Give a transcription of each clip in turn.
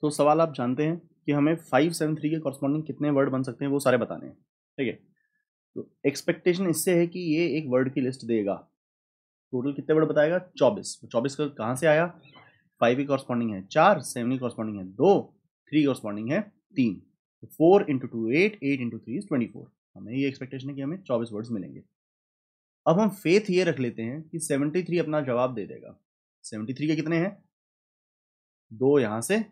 तो सवाल आप जानते हैं कि हमें फाइव सेवन थ्री के कॉरस्पॉन्डिंग कितने वर्ड बन सकते हैं वो सारे बताने हैं ठीक है तो एक्सपेक्टेशन इससे है कि ये एक वर्ड की लिस्ट देगा टोटल कितने वर्ड बताएगा चौबीस तो चौबीस का कहाँ से आया फाइव की कॉरस्पॉन्डिंग है चार सेवन की कॉरस्पॉन्डिंग है दो थ्री कॉरस्पॉन्डिंग है तीन four into two eight eight into three twenty four हमें ये एक्सपेक्टेशन है कि हमें चौबीस वर्ड्स मिलेंगे अब हम फेथ ये रख लेते हैं कि सेवेंटी थ्री अपना जवाब दे देगा सेवेंटी थ्री के कितने हैं दो यहाँ से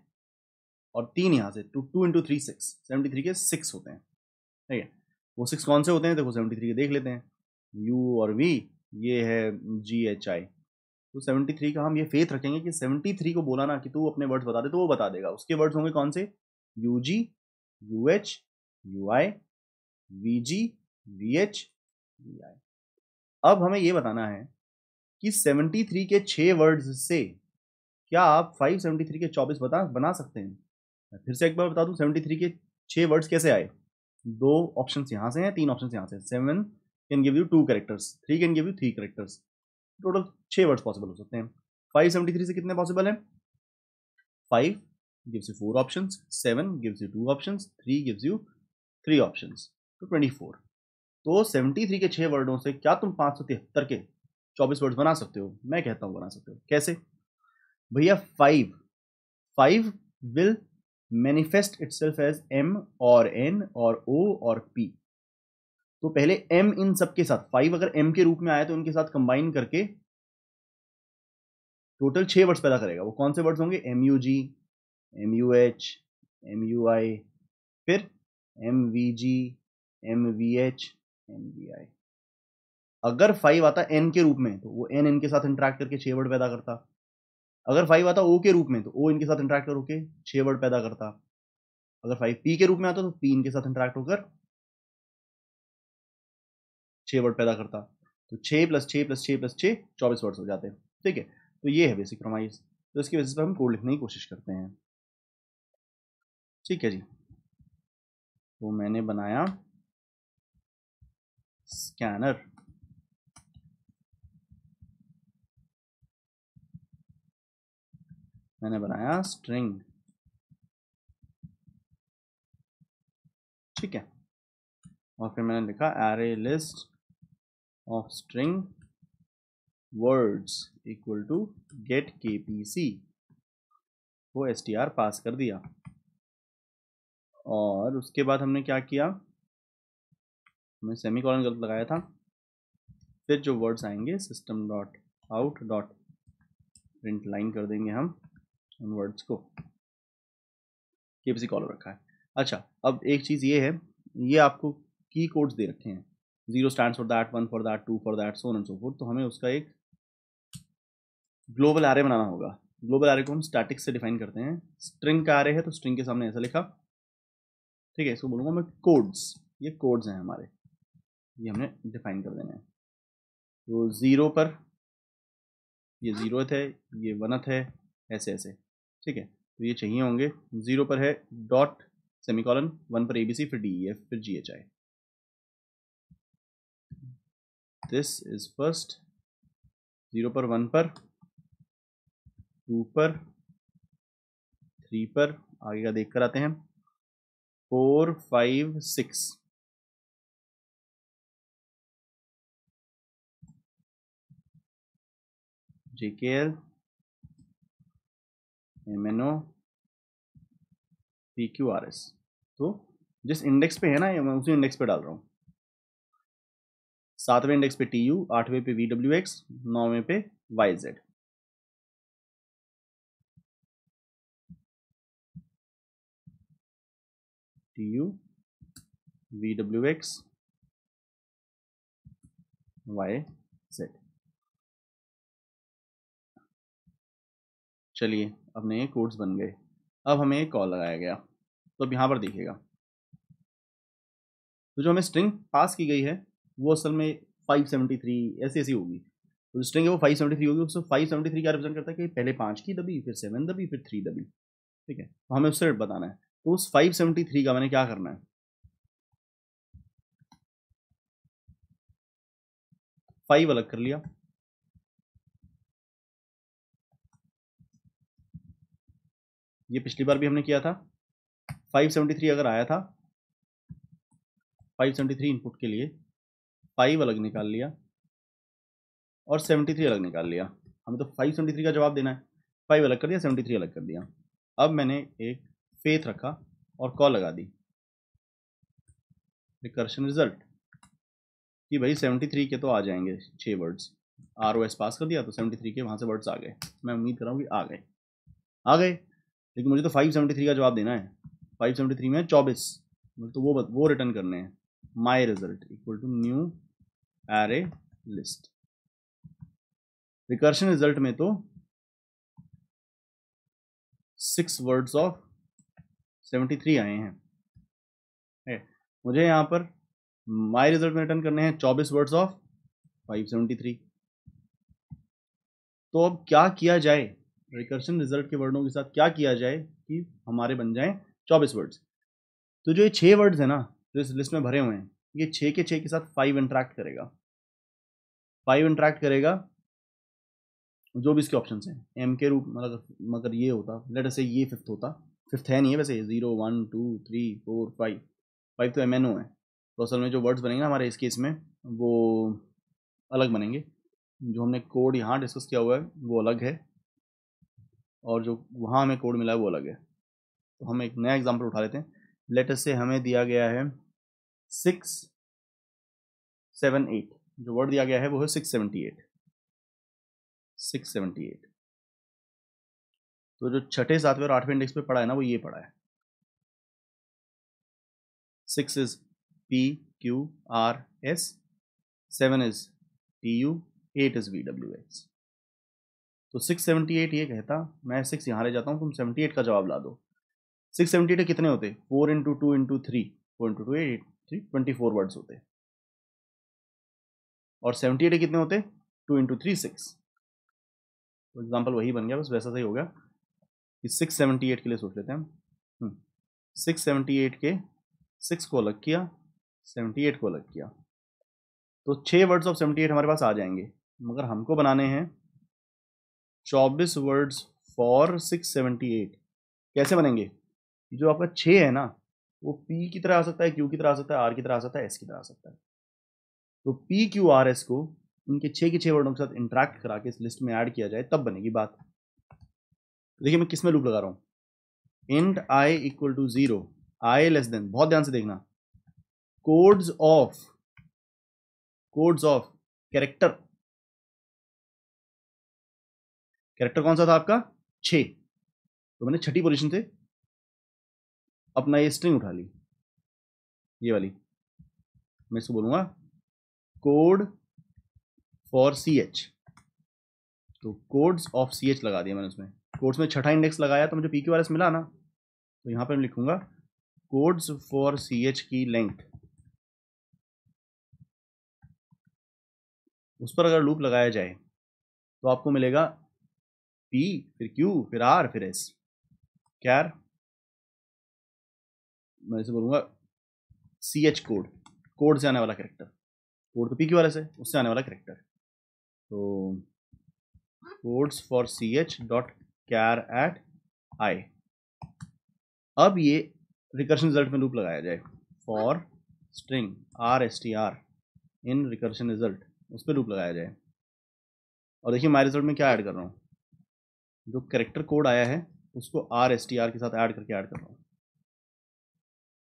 और तीन यहाँ से two two into three six seventy three के सिक्स होते हैं ठीक है वो सिक्स कौन से होते हैं देखो सेवेंटी थ्री के देख लेते हैं यू और वी ये है जी एच आई तो सेवेंटी थ्री का हम ये फेथ रखेंगे कि सेवेंटी थ्री को बोला ना कि तू अपने वर्ड्स बता दे तो वो बता देगा उसके वर्ड्स होंगे कौन से U G U H U I V G V H V I अब हमें ये बताना है कि सेवेंटी थ्री के छः वर्ड्स से क्या आप फाइव सेवेंटी थ्री के चौबीस बता बना सकते हैं मैं फिर से एक बार बता दूं सेवेंटी थ्री के छह वर्ड्स कैसे आए दो ऑप्शन यहां से हैं तीन ऑप्शन यहां से seven can give you two characters three can give you three characters total छह वर्ड्स पॉसिबल हो सकते हैं फाइव सेवेंटी थ्री से कितने पॉसिबल हैं five gives you four option seven gives you two option three gives you three option तो twenty four तो seventy three के छह वर्डों से क्या तुम पाँच सौ तिहत्तर के चौबीस वर्ड्स बना सकते हो मैं कहता हूँ बना सकते हो कैसे भैया five five will manifest itself as M और एन और ओ और पी तो पहले एम इन सब के साथ फाइव अगर एम के रूप में आया तो उनके साथ कंबाइन करके टोटल छह वर्ड्स पैदा करेगा वो कौन से वर्ड्स होंगे M U G M U H M U I फिर M V G M V H M V I अगर फाइव आता एन के रूप में तो वो एन एन के साथ इंट्रैक्ट करके छह वर्ड पैदा करता अगर फाइव आता ओ के रूप में तो ओ इनके साथ कर करके छः वर्ड पैदा करता अगर फाइव पी के रूप में आता तो पी इनके साथ इंट्रैक्ट होकर छः वर्ड पैदा करता तो छः प्लस छः प्लस छः प्लस छः चौबीस वर्ड्स हो जाते हैं ठीक है तो ये है बेसिक प्रोमाइज तो इसकी बेसिस पर हम कोड लिखने की कोशिश करते हैं ठीक है जी तो मैंने बनाया स्कैनर मैंने बनाया स्ट्रिंग ठीक है और फिर मैंने लिखा array list of string words equal to get K P C वो एस टी आर पास कर दिया और उसके बाद हमने क्या किया हमने सेमी कॉलन गलत लगाया था फिर जो वर्ड्स आएंगे system dot out dot print line कर देंगे हम वर्ड्स को ये किसी कॉलम रखा है अच्छा अब एक चीज़ ये है ये आपको की कोड्स दे रखे हैं zero stand for that one for that two for that so on and so forth तो हमें उसका एक ग्लोबल आरे बनाना होगा ग्लोबल आरे को हम स्टैटिक से डिफाइन करते हैं स्ट्रिंग का आर है तो स्ट्रिंग के सामने ऐसा लिखा ठीक है इसको बोलूँगा मैं कोड्स ये कोड्स हैं हमारे ये हमने डिफाइन कर देने हैं तो ज़ीरो पर ये जीरो है ये वनथ है ऐसे ऐसे ठीक है तो ये चाहिए होंगे जीरो पर है डॉट सेमीकॉलन वन पर एबीसी फिर डी एफ फिर GHI this is first zero पर वन पर टू पर थ्री पर आगे का देख कर आते हैं four five six L M N O P Q R S तो जिस इंडेक्स पे है ना मैं उसी इंडेक्स पे डाल रहा हूँ सातवें इंडेक्स पे टी यू आठवें पे वी डब्ल्यू एक्स नौवें पे Y Z T U V W X Y Z चलिए अपने ये कोड्स बन गए अब हमें एक कॉल लगाया गया तो अब यहाँ पर देखिएगा तो जो हमें स्ट्रिंग पास की गई है वो असल में 573 ऐसी ऐसी होगी तो जो स्ट्रिंग है वो 573 होगी उसको 573 क्या रिप्रेजेंट करता है कि पहले पाँच की दबी फिर सेवन दबी फिर थ्री दबी ठीक है तो हमें उससे बताना है तो उस 573 का मैंने क्या करना है 5 अलग कर लिया ये पिछली बार भी हमने किया था 573 अगर आया था 573 इनपुट के लिए फाइव अलग निकाल लिया और 73 अलग निकाल लिया हमें तो 573 का जवाब देना है फाइव अलग कर दिया 73 अलग कर दिया अब मैंने एक फेथ रखा और कॉल लगा दी रिकर्शन रिजल्ट कि भाई 73 के तो आ जाएंगे छः वर्ड्स आर पास कर दिया तो 73 के वहाँ से वर्ड्स आ गए मैं उम्मीद कर रहा हूँ कि आ गए आ गए लेकिन मुझे तो फाइव सेवेंटी थ्री का जवाब देना है फाइव सेवेंटी थ्री में चौबीस मुझे तो वो वो रिटर्न करने हैं my result equal to new array list recursion result में तो six words of seventy three आए हैं है, मुझे यहाँ पर माय रिजल्ट में रिटर्न करने हैं चौबीस words of five seventy three तो अब क्या किया जाए रिकर्शन रिजल्ट के वर्डों के साथ क्या किया जाए कि हमारे बन जाएं चौबीस वर्ड्स तो जो ये छः वर्ड्स हैं ना जो इस लिस्ट में भरे हुए हैं ये छः के छः के साथ फाइव इंट्रैक्ट करेगा फाइव इंट्रैक्ट करेगा जो भी इसके ऑप्शन हैं एम के रूप मतलब मगर ये होता लेटर से ये फिफ्थ होता फिफ्थ है नहीं है वैसे zero one two three four five five तो एम एन ओ है तो असल में जो वर्ड्स बनेंगे ना हमारे इस केस में वो अलग बनेंगे जो हमने कोड यहाँ डिस्कस किया हुआ है वो अलग है और जो वहाँ हमें कोड मिला है वो अलग है तो हम एक नया एग्जाम्पल उठा लेते हैं लेटर से हमें दिया गया है सिक्स सेवन एट जो वर्ड दिया गया है वो है six seventy eight six seventy eight तो जो छठे सातवें और आठवें इंडेक्स पे पड़ा है ना वो ये पड़ा है six is P Q R S seven is T U eight is V W X तो सिक्स सेवेंटी एट ये कहता मैं सिक्स यहाँ ले जाता हूँ तुम सेवेंटी एट का जवाब ला दो सिक्स सेवेंटी एट कितने होते four into two into three four into two eight three twenty four words होते और सेवेंटी एट कितने होते टू इंटू थ्री सिक्स तो एग्जाम्पल वही बन गया बस वैसा सही हो गया कि सिक्स सेवेंटी एट के लिए सोच लेते हैं हम सिक्स सेवेंटी एट के सिक्स को अलग किया सेवेंटी एट को अलग किया तो छः वर्ड्स ऑफ सेवेंटी एट हमारे पास आ जाएंगे मगर हमको बनाने हैं चौबीस words for six seventy eight कैसे बनेंगे जो आपका छः है ना वो पी की तरह आ सकता है क्यू की तरह आ सकता है R की तरह आ सकता है एस की तरह आ सकता है तो पी क्यू आर एस को इनके छः के छः वर्डों के साथ इंट्रैक्ट करा के इस लिस्ट में ऐड किया जाए तब बनेगी बात देखिए मैं किस में लूप लगा रहा हूँ int I equal to zero I less than बहुत ध्यान से देखना codes of codes of character character कौन सा था आपका छे तो मैंने छठी पोजीशन से अपना ये स्ट्रिंग उठा ली ये वाली मैं इसको बोलूंगा कोड फॉर सी एच तो कोड्स ऑफ सी एच लगा दिया मैंने उसमें कोड्स में छठा इंडेक्स लगाया तो मुझे पी के वाले मिला ना तो यहां पर मैं लिखूंगा कोड्स फॉर सी एच की लेंथ उस पर अगर लूप लगाया जाए तो आपको मिलेगा पी फिर क्यू फिर आर फिर एस क्या यार मैं इसे बोलूंगा सी एच कोड कोड से आने वाला करेक्टर कोड तो पी क्यू वाले से उससे आने वाला करेक्टर तो codes for C H dot char at I अब ये रिकर्शन रिजल्ट में लूप लगाया जाए for string R S T R in recursion result उस पर लूप लगाया जाए और देखिए माई रिजल्ट में क्या ऐड कर रहा हूँ जो करेक्टर कोड आया है उसको आर एस टी आर के साथ ऐड करके ऐड कर रहा हूँ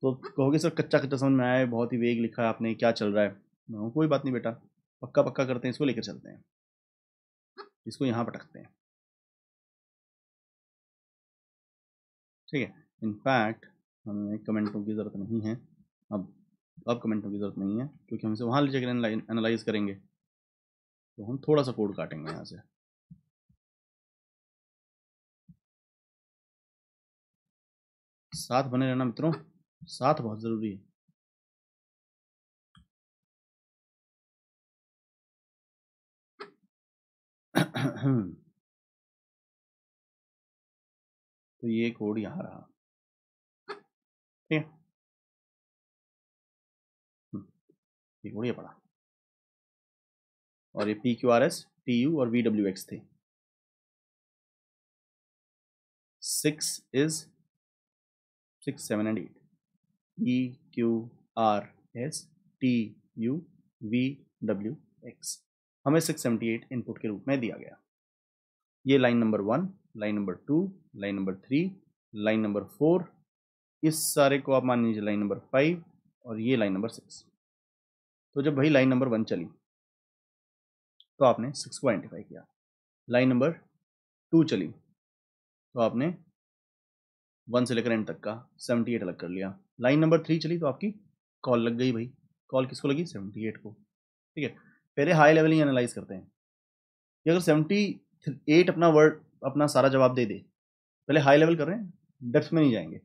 तो कहोगे सर कच्चा कच्चा समझ में आया बहुत ही वेग लिखा है आपने क्या चल रहा है मैं कोई बात नहीं बेटा पक्का पक्का करते हैं इसको लेकर चलते हैं इसको यहाँ पटकते हैं ठीक है इनफैक्ट हमें कमेंटों की ज़रूरत नहीं है अब अब कमेंटों की ज़रूरत नहीं है क्योंकि हम इसे वहाँ ले जाकर एनालाइज करेंगे तो हम थोड़ा सा कोड काटेंगे यहाँ से साथ बने रहना मित्रों साथ बहुत ज़रूरी है तो ये कोड यहां रहा ठीक है हम्म, ये कोड ये पड़ा और ये P Q R S T U और वी डब्ल्यू एक्स थे six is six, seven, and eight. E, Q, R, S, T, U, V, W, X. हमें सिक्स सेवेंटी एट इनपुट के रूप में दिया गया ये line number one line number two line number three line number four इस सारे को आप मान लीजिए लाइन नंबर फाइव और ये लाइन नंबर सिक्स तो जब भाई लाइन नंबर वन चली तो आपने सिक्स को आइडेंटिफाई किया लाइन नंबर टू चली तो आपने वन से लेकर एंड तक का सेवेंटी एट अलग कर लिया लाइन नंबर थ्री चली तो आपकी कॉल लग गई भाई कॉल किसको लगी सेवेंटी एट को ठीक है पहले हाई लेवल ही एनालाइज करते हैं कि अगर सेवेंटी एट अपना वर्ड अपना सारा जवाब दे दे पहले हाई लेवल कर रहे हैं डेप्थ में नहीं जाएंगे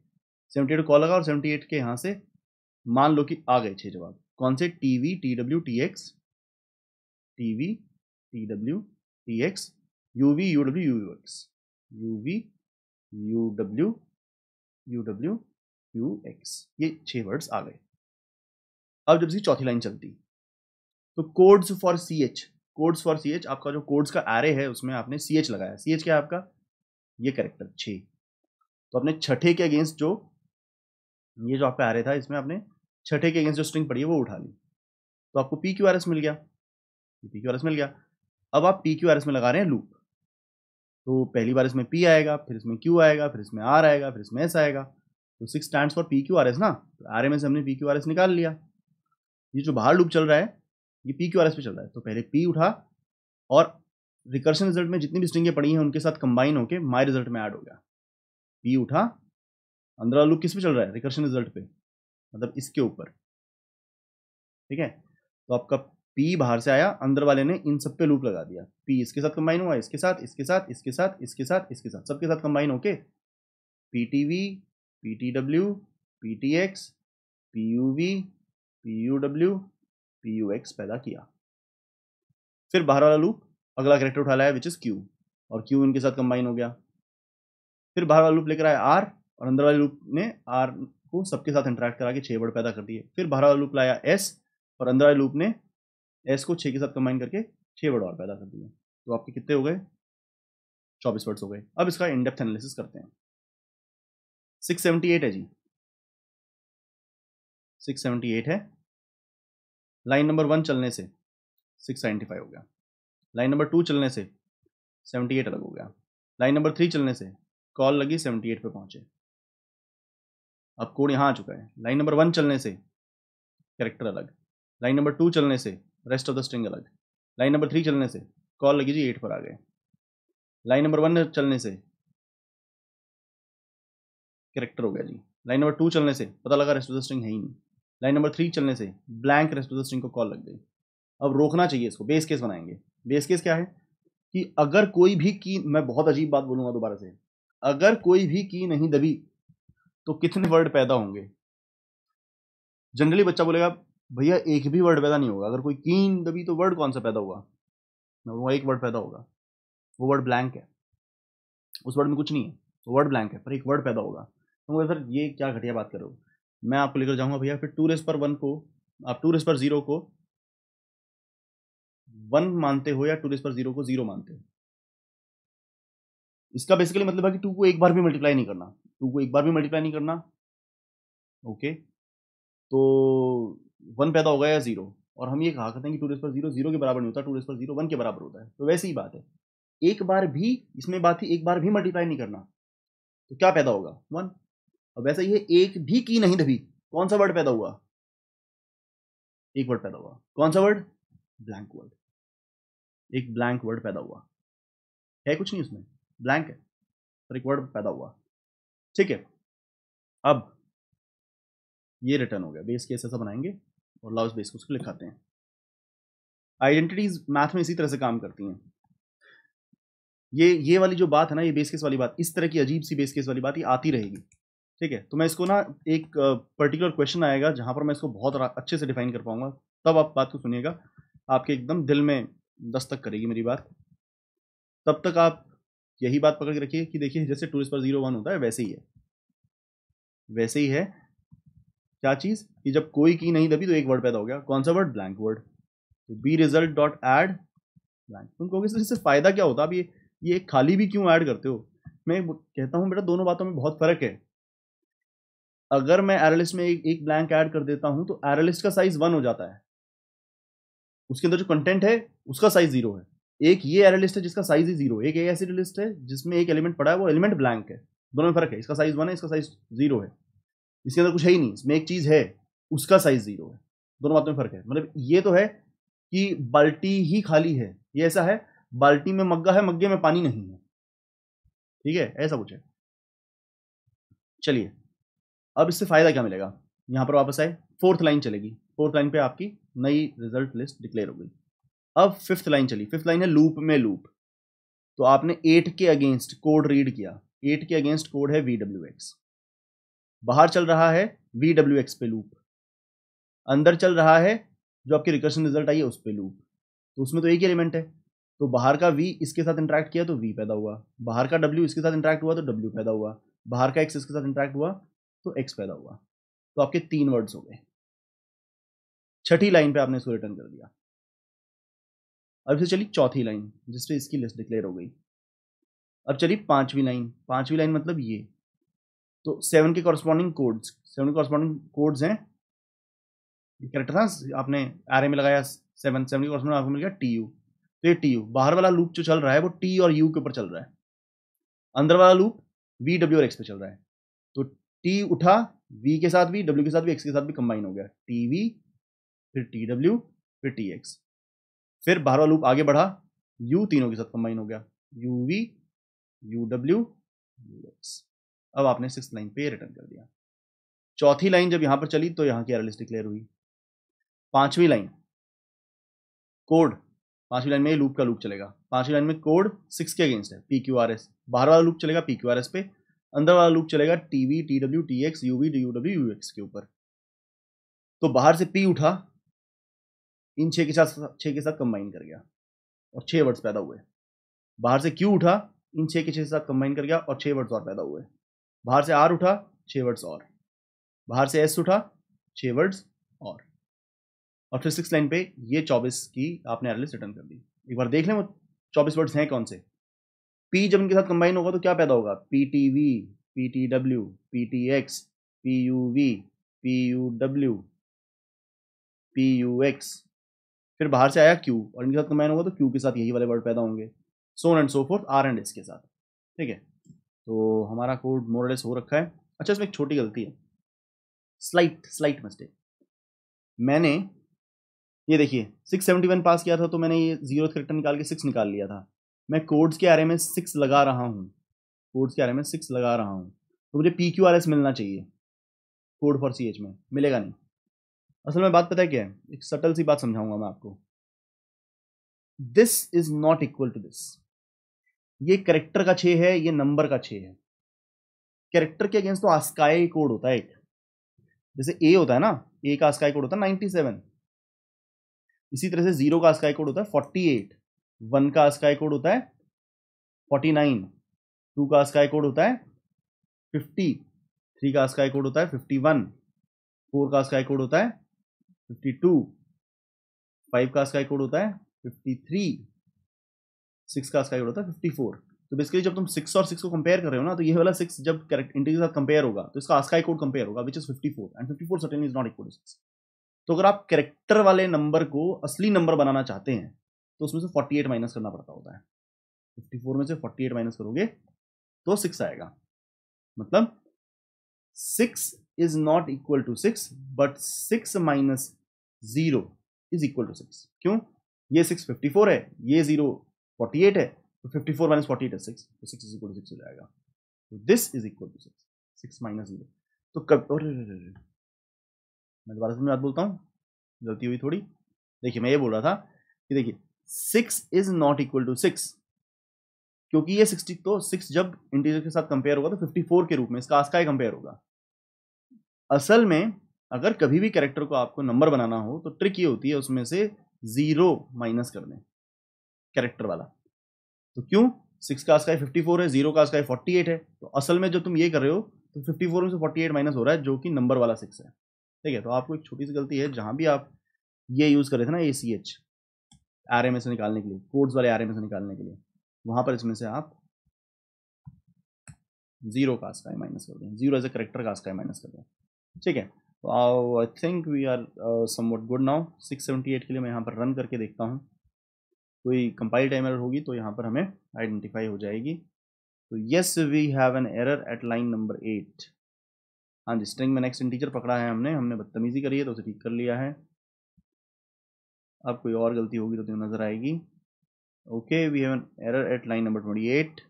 सेवेंटी एट कॉल लगा और सेवेंटी एट के यहाँ से मान लो कि आ गए छः जवाब कौन से T V T W T X T V T W T X U V U W U X U V U W U W U X ये छह वर्ड्स आ गए अब जब इसकी चौथी लाइन चलती तो codes for C H codes for C H आपका जो कोड्स का एरे है उसमें आपने सी एच लगाया सी एच क्या है आपका ये करेक्टर छः तो आपने छठे के अगेंस्ट जो ये जो आपका एरे था इसमें आपने छठे के अगेंस्ट जो स्ट्रिंग पड़ी है वो उठा ली तो आपको पी क्यू आर एस मिल गया पी क्यू आर एस मिल गया अब आप पी क्यू आर एस में लगा रहे हैं लूप तो पहली बार इसमें पी आएगा फिर इसमें क्यू आएगा फिर इसमें आर आएगा फिर इसमें एस आएगा तो six stand for P Q R S ना तो आर एम एस हमने पी क्यू आर एस निकाल लिया ये जो बाहर लूप चल रहा है ये पी क्यू आर एस पे चल रहा है तो पहले पी उठा और रिकर्शन रिजल्ट में जितनी भी स्ट्रिंगें पड़ी हैं उनके साथ कंबाइन होकर माई रिजल्ट में ऐड हो गया पी उठा अंदर लूप किस पे चल रहा है रिकर्शन रिजल्ट पे मतलब इसके ऊपर ठीक है तो आपका पी बाहर से आया अंदर वाले ने इन सब पे लूप लगा दिया पी इसके साथ कंबाइन हुआ इसके साथ इसके साथ इसके साथ इसके साथ इसके साथ सबके साथ कंबाइन होके P T V P T W P T X P U V P U W P U X पैदा किया फिर बाहर वाला लूप अगला करेक्टर उठा लाया विच इज़ क्यू और क्यू इनके साथ कंबाइन हो गया फिर बाहर वाला लूप लेकर आया आर और अंदर वाले लूप ने आर को सबके साथ इंटरेक्ट करा के छह वर्ड पैदा कर दिए फिर बाहर वाला लूप लाया एस और अंदर वाले लूप ने एस को छः के साथ कंबाइन करके छः वर्ड और पैदा कर दिए तो आपके कितने हो गए चौबीस वर्ड्स हो गए अब इसका इनडेप्थ एनालिसिस करते हैं सिक्स सेवेंटी एट है जी सिक्स सेवेंटी एट है लाइन नंबर वन चलने से सिक्स नाइन्टी फाइव हो गया लाइन नंबर टू चलने से सेवेंटी एट अलग हो गया लाइन नंबर थ्री चलने से कॉल लगी सेवेंटी एट पर पहुंचे अब कोड यहाँ आ चुका है लाइन नंबर वन चलने से करेक्टर अलग लाइन नंबर टू चलने से रेस्ट ऑफ द स्ट्रिंग अलग लाइन नंबर थ्री चलने से कॉल लगी जी एट पर आ गए लाइन नंबर वन चलने से करेक्टर हो गया जी लाइन नंबर टू चलने से पता लगा रेस्ट ऑफ द स्ट्रिंग है ही नहीं लाइन नंबर थ्री चलने से blank rest of the string को कॉल लग गई अब रोकना चाहिए इसको बेस केस बनाएंगे बेस केस क्या है कि अगर कोई भी की मैं बहुत अजीब बात बोलूंगा दोबारा से अगर कोई भी की नहीं दबी तो कितने वर्ड पैदा होंगे जनरली बच्चा बोलेगा भैया एक भी वर्ड पैदा नहीं होगा अगर कोई कीन दबी तो वर्ड कौन सा पैदा हुआ वो एक वर्ड पैदा होगा वो वर्ड ब्लैंक है उस वर्ड में कुछ नहीं है वर्ड ब्लैंक है पर एक वर्ड पैदा होगा तो बोले सर ये क्या घटिया बात करो मैं आपको लेकर जाऊंगा भैया फिर टू रेस पर वन को आप टू रेस पर जीरो को वन मानते हो या टू रेस पर जीरो को जीरो मानते हो इसका बेसिकली मतलब है कि टू को एक बार भी मल्टीप्लाई नहीं करना टू को एक बार भी मल्टीप्लाई नहीं करना ओके तो वन पैदा हो गया या जीरो और हम ये कहा करते हैं कि टू रेस पर जीरो जीरो के बराबर नहीं होता टू रेस पर जीरो वन के बराबर होता है तो वैसे ही बात है एक बार भी इसमें बात थी एक बार भी मल्टीप्लाई नहीं करना तो क्या पैदा होगा वन और वैसा ही है एक भी की नहीं दबी कौन सा वर्ड पैदा हुआ एक वर्ड पैदा हुआ कौन सा वर्ड ब्लैंक वर्ड एक ब्लैंक वर्ड पैदा हुआ है कुछ नहीं उसमें ब्लैंक है पर एक वर्ड पैदा हुआ ठीक है अब ये रिटर्न हो गया बेस केस ऐसा बनाएंगे और लाउस बेस को उसको लिखाते हैं आइडेंटिटीज मैथ में इसी तरह से काम करती हैं ये ये वाली जो बात है ना ये बेस केस वाली बात इस तरह की अजीब सी बेस केस वाली बात ये आती रहेगी ठीक है तो मैं इसको ना एक पर्टिकुलर क्वेश्चन आएगा जहां पर मैं इसको बहुत अच्छे से डिफाइन कर पाऊंगा तब आप बात को सुनिएगा आपके एकदम दिल में दस्तक करेगी मेरी बात तब तक आप यही बात पकड़ के रखिए कि देखिए जैसे टूरिस्ट पर जीरो वन होता है वैसे ही है वैसे ही है क्या चीज़ कि जब कोई की नहीं दबी तो एक वर्ड पैदा हो गया कौन सा वर्ड ब्लैंक वर्ड तो B result dot add blank तुम कहोगे सर इससे फ़ायदा क्या होता अभी ये खाली भी क्यों ऐड करते हो मैं कहता हूँ बेटा दोनों बातों में बहुत फ़र्क है अगर मैं एरलिस्ट में एक, एक ब्लैंक ऐड कर देता हूँ तो एरलिस्ट का साइज़ वन हो जाता है उसके अंदर जो कंटेंट है उसका साइज़ ज़ीरो है एक ये एरलिस्ट है जिसका साइज ही जीरो एक ऐसी लिस्ट है जिसमें एक एलिमेंट पड़ा है वो एलिमेंट ब्लैंक है दोनों में फर्क है इसका साइज वन है इसका साइज जीरो है इसके अंदर कुछ है ही नहीं इसमें एक चीज़ है उसका साइज ज़ीरो है दोनों बातों में फ़र्क है मतलब ये तो है कि बाल्टी ही खाली है ये ऐसा है बाल्टी में मग्गा है मग्गे में पानी नहीं है ठीक है ऐसा कुछ है चलिए अब इससे फ़ायदा क्या मिलेगा यहां पर वापस आए फोर्थ लाइन चलेगी फोर्थ लाइन पे आपकी नई रिजल्ट लिस्ट डिक्लेयर हो गई अब फिफ्थ लाइन चली फिफ्थ लाइन है लूप में लूप तो आपने एट के अगेंस्ट कोड रीड किया एट के अगेंस्ट कोड है वी डब्ल्यू एक्स बाहर चल रहा है वी डब्ल्यू एक्स पे लूप अंदर चल रहा है जो आपकी रिकर्शन रिजल्ट आई है उस पे लूप तो उसमें तो एक ही एलिमेंट है तो बाहर का वी इसके साथ इंट्रैक्ट किया तो वी पैदा हुआ बाहर का डब्ल्यू इसके साथ इंट्रैक्ट हुआ तो डब्ल्यू पैदा हुआ बाहर का एक्स इसके साथ इंट्रैक्ट हुआ तो एक्स पैदा हुआ तो आपके तीन वर्ड्स हो गए छठी लाइन पे आपने इसको रिटर्न कर दिया अब इसे चली चौथी लाइन जिसपे इसकी लिस्ट डिक्लेयर हो गई अब चली पांचवी लाइन पांचवी लाइन मतलब ये तो सेवन के corresponding codes seven corresponding codes हैं करेक्ट था आपने आर में लगाया सेवन सेवन के कॉरस्पॉन्डिंग आपको मिल गया टी यू तो ये टी यू बाहर वाला लूप जो चल रहा है वो टी और यू के ऊपर चल रहा है अंदर वाला लूप वी डब्ल्यू और एक्स पे चल रहा है तो टी उठा वी के साथ भी डब्ल्यू के साथ भी एक्स के साथ भी कंबाइन हो गया टी वी फिर टी डब्ल्यू फिर टी एक्स फिर बाहर वाला लूप आगे बढ़ा यू तीनों के साथ कंबाइन हो गया U V U W U X अब आपने सिक्स लाइन पे रिटर्न कर दिया चौथी लाइन जब यहां पर चली तो यहां की एरलिस्ट डिक्लेयर हुई पांचवी लाइन कोड पांचवी लाइन में लूप का लूप चलेगा पांचवी लाइन में कोड सिक्स के अगेंस्ट है पी क्यू आर एस बाहर वाला लूप चलेगा पी क्यू आर एस पे अंदर वाला लूप चलेगा T V T W T X U V D U W U X के ऊपर तो बाहर से पी उठा इन छः के साथ छः के साथ कंबाइन कर गया और छः वर्ड्स पैदा हुए बाहर से क्यू उठा इन छः के छः के साथ कंबाइन कर गया और छः वर्ड्स और पैदा हुए बाहर से आर उठा छे वर्ड्स और बाहर से एस उठा छः वर्ड्स और और फिर सिक्स लाइन पे ये चौबीस की आपने एनालिस्ट रिटर्न कर दी एक बार देख लें वो चौबीस वर्ड्स हैं कौन से पी जब इनके साथ कंबाइन होगा तो क्या पैदा होगा P T V P T W P T X P U V P U W P U X फिर बाहर से आया क्यू और इनके साथ कंबाइन होगा तो क्यू के साथ यही वाले वर्ड पैदा होंगे so on and so forth R and S के साथ ठीक है तो हमारा कोड मोरलेस हो रखा है अच्छा इसमें एक छोटी गलती है स्लाइट स्लाइट मिस्टेक मैंने ये देखिए 671 पास किया था तो मैंने ये जीरो करेक्टर निकाल के सिक्स निकाल लिया था मैं कोड्स के आर में सिक्स लगा रहा हूँ कोड्स के आर में सिक्स लगा रहा हूँ तो मुझे पी क्यू आर एस मिलना चाहिए कोड फॉर सी एच में मिलेगा नहीं असल में बात पता है क्या है एक सटल सी बात समझाऊंगा मैं आपको this is not equal to this ये करेक्टर का छे है ये नंबर का छे है करेक्टर के अगेंस्ट तो आस्काई कोड होता है एक जैसे ए होता है ना ए का आस्काई कोड होता है नाइनटी सेवन इसी तरह से जीरो का आस्काई कोड होता है फोर्टी एट वन का आस्काई कोड होता है फोर्टी नाइन टू का स्काई कोड होता है फिफ्टी थ्री का स्काई कोड होता है फिफ्टी वन फोर का स्काई कोड होता है फिफ्टी टू फाइव का स्काई कोड होता है फिफ्टी थ्री सिक्स का स्काई होता है फिफ्टी फोर तो बेसिकली जब तुम सिक्स और सिक्स को कंपेयर कर रहे हो ना तो ये वाला सिक्स जब करेक्ट के साथ कंपेयर होगा तो इसका आस्काई कोड कंपेयर होगा which is fifty four and fifty four certain is not equal to six तो अगर आप कैरेक्टर वाले नंबर को असली नंबर बनाना चाहते हैं तो उसमें से फोर्टी एट माइनस करना पड़ता होता है फिफ्टी फोर में से फोर्टी एट माइनस करोगे तो सिक्स आएगा मतलब six is not equal to six but six minus zero is equal to six क्यों ये सिक्स फिफ्टी फोर है ये जीरो फोर्टी एट है तो fifty four minus forty eight है सिक्स तो six is equal to six हो जाएगा तो this is equal to six six minus zero तो कब और मैं दोबारा से मैं बात बोलता हूँ गलती हुई थोड़ी देखिए मैं ये बोल रहा था कि देखिए six is not equal to six क्योंकि ये सिक्सटी तो सिक्स जब इंटीजर के साथ कंपेयर होगा तो फिफ्टी फोर के रूप में इसका आस्का ही कंपेयर होगा असल में अगर कभी भी कैरेक्टर को आपको नंबर बनाना हो तो ट्रिक ये होती है उसमें से ज़ीरो माइनस कर दें कैरेक्टर वाला तो क्यों सिक्स का स्काई फिफ्टी फोर है जीरो का स्काई फोर्टी एट है तो असल में जो तुम ये कर रहे हो तो फिफ्टी फोर में से फोर्टी एट माइनस हो रहा है जो कि नंबर वाला सिक्स है ठीक है तो आपको एक छोटी सी गलती है जहाँ भी आप ये यूज़ कर रहे थे ना A C H R M A से निकालने के लिए कोड्स वाले आर एम ए से निकालने के लिए वहाँ पर इसमें से आप जीरो का स्काई माइनस कर दें जीरो एज ए करेक्टर का स्काई माइनस कर दें ठीक है I think we are somewhat good now six seventy eight के लिए मैं यहाँ पर रन करके देखता हूँ कोई कंपाइल टाइम एरर होगी तो यहाँ पर हमें आइडेंटिफाई हो जाएगी तो yes we have an error at line number eight हाँ जी स्ट्रिंग में नेक्स्ट इंटीजर पकड़ा है हमने हमने बदतमीजी करी है तो उसे ठीक कर लिया है अब कोई और गलती होगी तो तुम्हें नज़र आएगी okay we have an error at line number twenty eight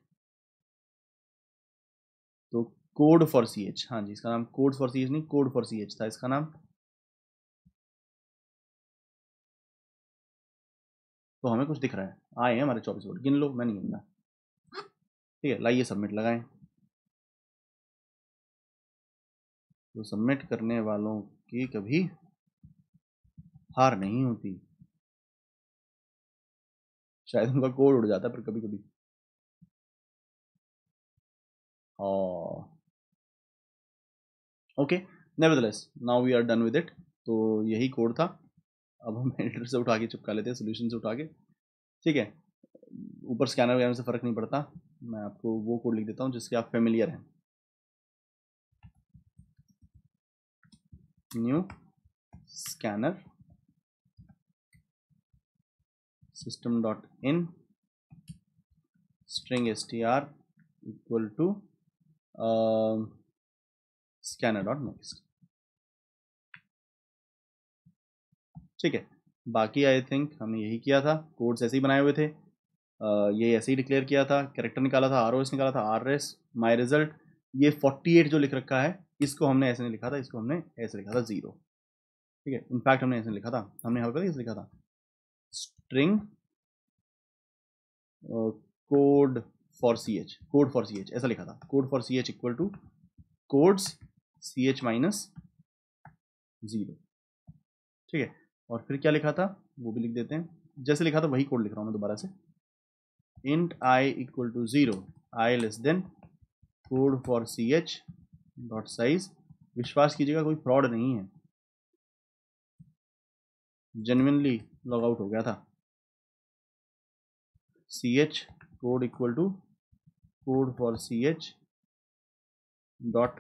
तो कोड फॉर सी एच हाँ जी इसका नाम कोड फॉर सी एच नहीं कोड फॉर सी एच था इसका नाम तो हमें कुछ दिख रहा है आए हैं हमारे चौबीस वोट गिन लो मैं नहीं गिनना ठीक है लाइए सबमिट लगाएं तो सबमिट करने वालों की कभी हार नहीं होती शायद उनका कोड उड़ जाता है पर कभी कभी हाँ। Okay nevertheless now we are done with it तो यही कोड था अब हम एडिटर से उठा के चिपका लेते हैं सोल्यूशन से उठा के ठीक है ऊपर स्कैनर वगैरह से फ़र्क नहीं पड़ता मैं आपको वो कोड लिख देता हूँ जिसके आप फेमिलियर हैं new scanner system dot in string S T R equal to scanner dot next ठीक है बाकी आई थिंक हमने यही किया था कोड्स ऐसे ही बनाए हुए थे ये ऐसे ही डिक्लेयर किया था कैरेक्टर निकाला था आर निकाला था आर एस माई रिजल्ट ये 48 जो लिख रखा है इसको हमने ऐसे नहीं लिखा था इसको हमने ऐसे लिखा था जीरो ठीक है इनफैक्ट हमने ऐसे लिखा था हमने यहाँ पर ऐसे लिखा था string code for C H code for C H ऐसा लिखा था code for C H equal to codes C H minus zero ठीक है और फिर क्या लिखा था वो भी लिख देते हैं जैसे लिखा था वही कोड लिख रहा हूँ मैं दोबारा से int I equal to zero I less than code for C H dot size विश्वास कीजिएगा कोई फ्रॉड नहीं है जेनविनली लॉग आउट हो गया था C H code equal to code for C H dot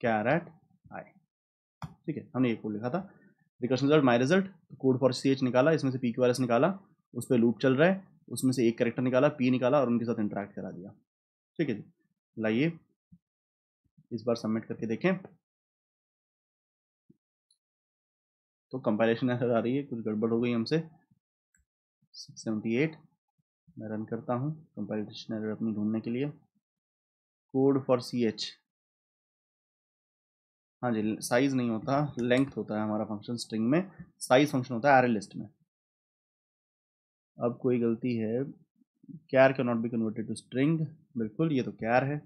char at I ठीक है हमने ये कोड लिखा था recursion result my result code for C H निकाला इसमें से पी क्यू आर एस निकाला उस पर लूप चल रहा है उसमें से एक करेक्टर निकाला पी निकाला और उनके साथ इंटरेक्ट करा दिया ठीक है जी लाइए इस बार सबमिट करके देखें तो कंपाइलेशन ऐसा आ रही है कुछ गड़बड़ हो गई हमसे सिक्स सेवेंटी एट मैं रन करता हूँ कंपाइलेशन अपनी ढूंढने के लिए कोड फॉर सी एच हाँ जी साइज नहीं होता लेंथ होता है हमारा फंक्शन स्ट्रिंग में साइज फंक्शन होता है एरे लिस्ट में अब कोई गलती है char can not be converted to string बिल्कुल ये तो कैर है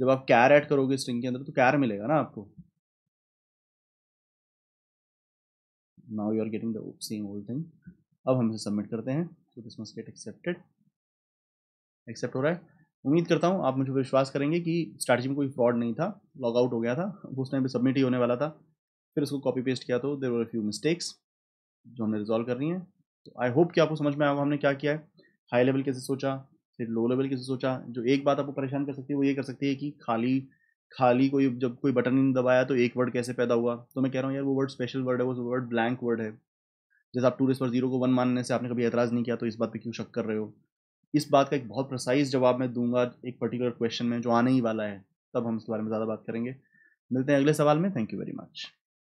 जब आप कैर ऐड करोगे स्ट्रिंग के अंदर तो कैर मिलेगा ना आपको now you are getting the same old thing अब हम इसे सबमिट करते हैं तो this must get accepted accept हो रहा है उम्मीद करता हूँ आप मुझे विश्वास करेंगे कि स्ट्रैटेजी में कोई फ्रॉड नहीं था लॉग आउट हो गया था उस टाइम पर सबमिट ही होने वाला था फिर उसको कॉपी पेस्ट किया तो देर वर फ्यू मिस्टेक्स जो हमने रिजॉल्व करनी है तो आई होप कि आपको समझ में आया हमने क्या किया है हाई लेवल कैसे सोचा फिर लो लेवल कैसे सोचा जो एक बात आपको परेशान कर सकती है वो ये कर सकती है कि खाली खाली कोई जब कोई बटन नहीं दबाया तो एक वर्ड कैसे पैदा हुआ तो मैं कह रहा हूँ यार वो वर्ड स्पेशल वर्ड है वो वर्ड ब्लैंक वर्ड है जैसे आप टूरिस्ट पर जीरो को वन मानने से आपने कभी एतराज़ नहीं किया तो इस बात पर क्यों शक कर रहे हो इस बात का एक बहुत प्रसाइज जवाब मैं दूंगा एक पर्टिकुलर क्वेश्चन में जो आने ही वाला है तब हम इस बारे में ज़्यादा बात करेंगे मिलते हैं अगले सवाल में थैंक यू वेरी मच